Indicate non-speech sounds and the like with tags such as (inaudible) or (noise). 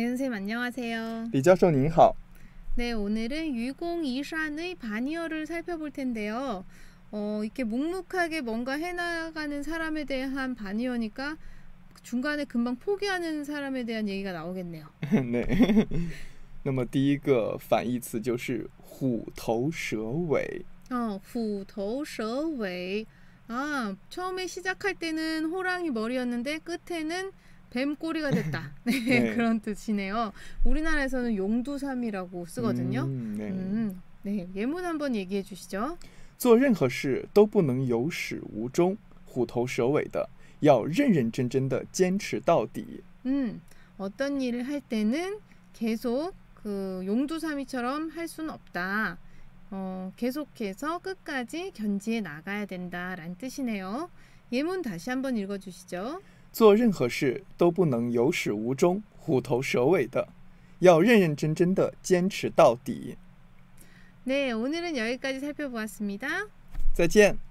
네, 선생님 안녕하세요. 리저쇼 닝하 네, 오늘은 유공이산의 바니어를 살펴볼 텐데요. 어, 이렇게 묵묵하게 뭔가 해나가는 사람에 대한 바니어니까 중간에 금방 포기하는 사람에 대한 얘기가 나오겠네요. (laughs) 네. (laughs) 那么第一个反义词就是虎头蛇尾。 어,虎头蛇尾. 아, 처음에 시작할 때는 호랑이 머리였는데 끝에는 뱀꼬리가 됐다. 음. (laughs) 네, 네, 그런 뜻이네요. 우리나라에서는 용두삼이라고 쓰거든요. 음, 네. 음, 네. 예문 한번 얘기해 주시죠. 做任何事都不能有始无终、虎头蛇尾的，要认认真真的坚持到底。 음, 어떤 일을 할 때는 계속 그 용두삼이처럼 할 수는 없다. 어, 계속해서 끝까지 견지해 나가야 된다라는 뜻이네요. 예문 다시 한번 읽어 주시죠. 做任何事都不能有始无终、虎头蛇尾的，要认认真真的坚持到底。네오늘은여기까지살펴보았습니다再见。